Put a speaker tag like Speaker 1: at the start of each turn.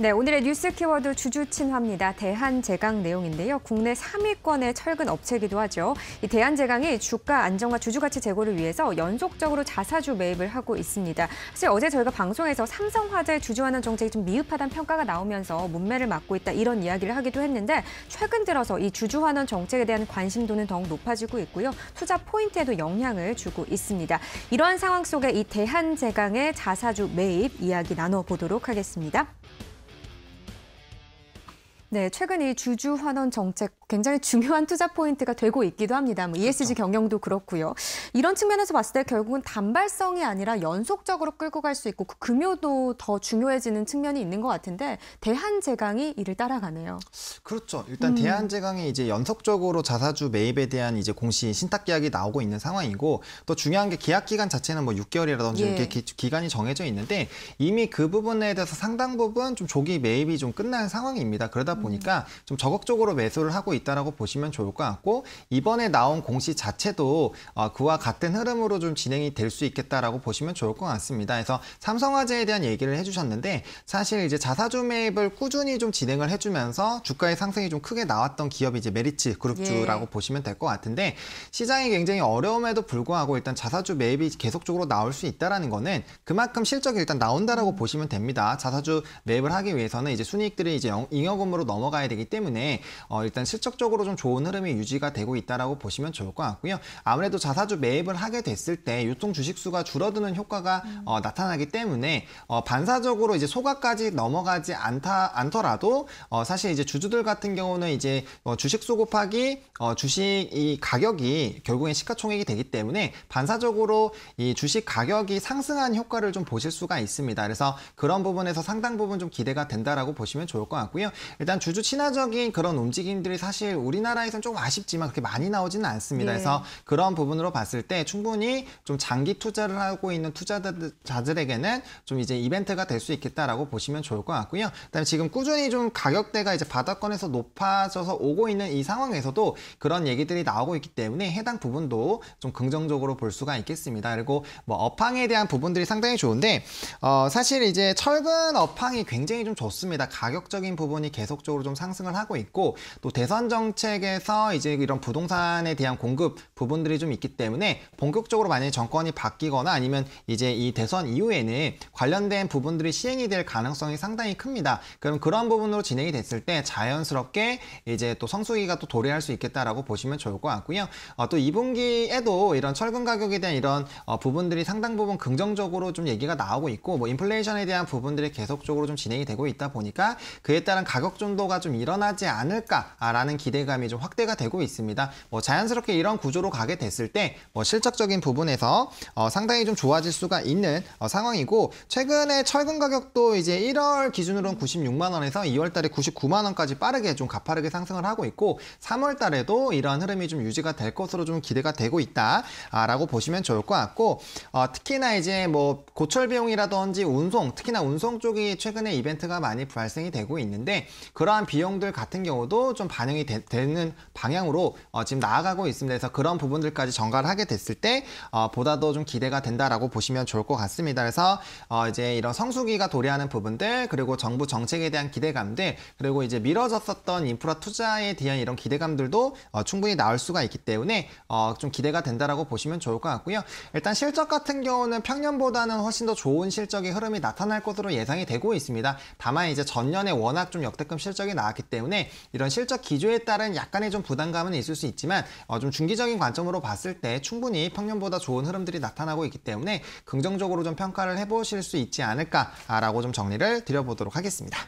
Speaker 1: 네, 오늘의 뉴스 키워드 주주친화입니다. 대한제강 내용인데요. 국내 3위권의 철근 업체이기도 하죠. 이 대한제강이 주가 안정과 주주가치 제고를 위해서 연속적으로 자사주 매입을 하고 있습니다. 사실 어제 저희가 방송에서 삼성화재 주주하는 정책이 좀 미흡하다는 평가가 나오면서 문매를 막고 있다 이런 이야기를 하기도 했는데 최근 들어서 이주주환는 정책에 대한 관심도는 더욱 높아지고 있고요. 투자 포인트에도 영향을 주고 있습니다. 이러한 상황 속에 이 대한제강의 자사주 매입 이야기 나눠보도록 하겠습니다. 네, 최근 이 주주 환원 정책 굉장히 중요한 투자 포인트가 되고 있기도 합니다. 뭐 ESG 그렇죠. 경영도 그렇고요. 이런 측면에서 봤을 때 결국은 단발성이 아니라 연속적으로 끌고 갈 수 있고 그 금요도 더 중요해지는 측면이 있는 것 같은데 대한제강이 이를 따라가네요. 그렇죠. 일단 음.
Speaker 2: 대한제강이 이제 연속적으로 자사주 매입에 대한 이제 공시 신탁 계약이 나오고 있는 상황이고 또 중요한 게 계약 기간 자체는 뭐 6개월이라든지 예. 이렇게 기간이 정해져 있는데 이미 그 부분에 대해서 상당 부분 좀 조기 매입이 좀 끝난 상황입니다. 그러다 음. 보니까 음. 좀 적극적으로 매수를 하고 있다라고 보시면 좋을 것 같고 이번에 나온 공시 자체도 어, 그와 같은 흐름으로 좀 진행이 될 수 있겠다라고 보시면 좋을 것 같습니다. 그래서 삼성화재에 대한 얘기를 해주셨는데 사실 이제 자사주 매입을 꾸준히 좀 진행을 해주면서 주가의 상승이 좀 크게 나왔던 기업이 이제 메리츠 그룹주라고 예. 보시면 될 것 같은데 시장이 굉장히 어려움에도 불구하고 일단 자사주 매입이 계속적으로 나올 수 있다라는 거는 그만큼 실적이 일단 나온다라고 음. 보시면 됩니다. 자사주 매입을 하기 위해서는 이제 순이익들이 이제 잉여금으로 넘어가야 되기 때문에 어, 일단 실적 실적적으로 좀 좋은 흐름이 유지가 되고 있다라고 보시면 좋을 것 같고요. 아무래도 자사주 매입을 하게 됐을 때 유통 주식 수가 줄어드는 효과가 어, 나타나기 때문에 어, 반사적으로 이제 소각까지 넘어가지 않다 않더라도 어, 사실 이제 주주들 같은 경우는 이제 어, 주식 수 곱하기 어, 주식 이 가격이 결국엔 시가총액이 되기 때문에 반사적으로 이 주식 가격이 상승한 효과를 좀 보실 수가 있습니다. 그래서 그런 부분에서 상당 부분 좀 기대가 된다라고 보시면 좋을 것 같고요. 일단 주주 친화적인 그런 움직임들이 사실 사실 우리나라에선 조금 아쉽지만 그렇게 많이 나오지는 않습니다. 네. 그래서 그런 부분으로 봤을 때 충분히 좀 장기 투자를 하고 있는 투자자들에게는 좀 이제 이벤트가 될 수 있겠다라고 보시면 좋을 것 같고요. 그다음에 지금 꾸준히 좀 가격대가 이제 바닥권에서 높아져서 오고 있는 이 상황에서도 그런 얘기들이 나오고 있기 때문에 해당 부분도 좀 긍정적으로 볼 수가 있겠습니다. 그리고 뭐 업황에 대한 부분들이 상당히 좋은데 어 사실 이제 철근 업황이 굉장히 좀 좋습니다. 가격적인 부분이 계속적으로 좀 상승을 하고 있고 또 대선 정책에서 이제 이런 부동산에 대한 공급 부분들이 좀 있기 때문에 본격적으로 만약에 정권이 바뀌거나 아니면 이제 이 대선 이후에는 관련된 부분들이 시행이 될 가능성이 상당히 큽니다. 그럼 그런 부분으로 진행이 됐을 때 자연스럽게 이제 또 성수기가 또 도래할 수 있겠다라고 보시면 좋을 것 같고요. 어, 또 2분기에도 이런 철근 가격에 대한 이런 어, 부분들이 상당 부분 긍정적으로 좀 얘기가 나오고 있고 뭐 인플레이션에 대한 부분들이 계속적으로 좀 진행이 되고 있다 보니까 그에 따른 가격 정도가좀 일어나지 않을까라는 기대감이 좀 확대가 되고 있습니다. 뭐 자연스럽게 이런 구조로 가게 됐을 때뭐 실적적인 부분에서 어 상당히 좀 좋아질 수가 있는 어 상황이고 최근에 철근 가격도 이제 1월 기준으로는 96만 원에서 2월 달에 99만 원까지 빠르게 좀 가파르게 상승을 하고 있고 3월 달에도 이러한 흐름이 좀 유지가 될 것으로 좀 기대가 되고 있다라고 아, 보시면 좋을 것 같고 어 특히나 이제 뭐 고철 비용이라든지 운송 특히나 운송 쪽이 최근에 이벤트가 많이 발생이 되고 있는데 그러한 비용들 같은 경우도 좀 반영이 되, 는 방향으로 어, 지금 나아가고 있습니다. 그래서 그런 부분들까지 전가를 하게 됐을 때 어, 보다 더좀 기대가 된다라고 보시면 좋을 것 같습니다. 그래서 어, 이제 이런 성수기가 도래하는 부분들 그리고 정부 정책에 대한 기대감들 그리고 이제 미뤄졌었던 인프라 투자에 대한 이런 기대감들도 어, 충분히 나올 수가 있기 때문에 어, 좀 기대가 된다라고 보시면 좋을 것 같고요. 일단 실적 같은 경우는 평년보다는 훨씬 더 좋은 실적의 흐름이 나타날 것으로 예상이 되고 있습니다. 다만 이제 전년에 워낙 좀 역대급 실적이 나왔기 때문에 이런 실적 기준 지수에 따른 약간의 좀 부담감은 있을 수 있지만 어, 좀 중기적인 관점으로 봤을 때 충분히 평년보다 좋은 흐름들이 나타나고 있기 때문에 긍정적으로 좀 평가를 해보실 수 있지 않을까라고 좀 정리를 드려보도록 하겠습니다.